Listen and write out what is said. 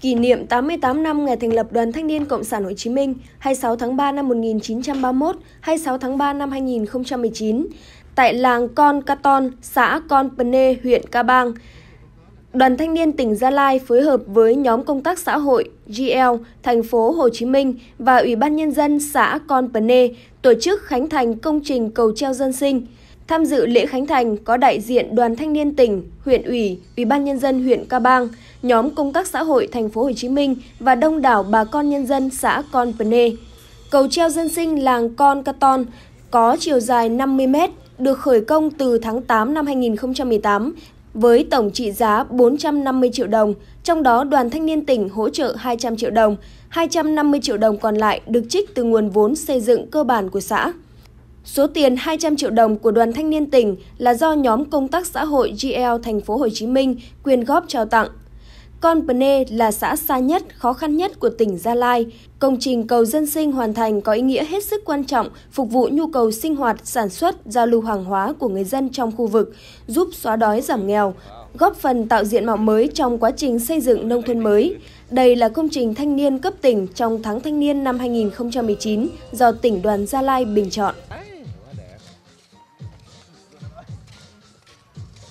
Kỷ niệm 88 năm ngày thành lập Đoàn Thanh niên Cộng sản Hồ Chí Minh 26 tháng 3 năm 1931, 26 tháng 3 năm 2019 tại làng Con Caton, xã Con Pene, huyện Ca Bang. Đoàn Thanh niên tỉnh Gia Lai phối hợp với nhóm công tác xã hội GL thành phố Hồ Chí Minh và Ủy ban nhân dân xã Con Pene tổ chức khánh thành công trình cầu treo dân sinh. Tham dự lễ khánh thành có đại diện Đoàn Thanh niên tỉnh, huyện ủy, Ủy ban nhân dân huyện Ca Bang, nhóm công tác xã hội thành phố Hồ Chí Minh và đông đảo bà con nhân dân xã Con Pene. Cầu treo dân sinh làng Con Caton có chiều dài 50 m, được khởi công từ tháng 8 năm 2018 với tổng trị giá 450 triệu đồng, trong đó Đoàn Thanh niên tỉnh hỗ trợ 200 triệu đồng, 250 triệu đồng còn lại được trích từ nguồn vốn xây dựng cơ bản của xã. Số tiền 200 triệu đồng của đoàn thanh niên tỉnh là do nhóm công tác xã hội GL thành phố Hồ Chí Minh quyên góp trao tặng. Con Pne là xã xa nhất, khó khăn nhất của tỉnh Gia Lai. Công trình cầu dân sinh hoàn thành có ý nghĩa hết sức quan trọng, phục vụ nhu cầu sinh hoạt, sản xuất, giao lưu hàng hóa của người dân trong khu vực, giúp xóa đói giảm nghèo, góp phần tạo diện mạo mới trong quá trình xây dựng nông thôn mới. Đây là công trình thanh niên cấp tỉnh trong tháng thanh niên năm 2019 do tỉnh đoàn Gia Lai bình chọn.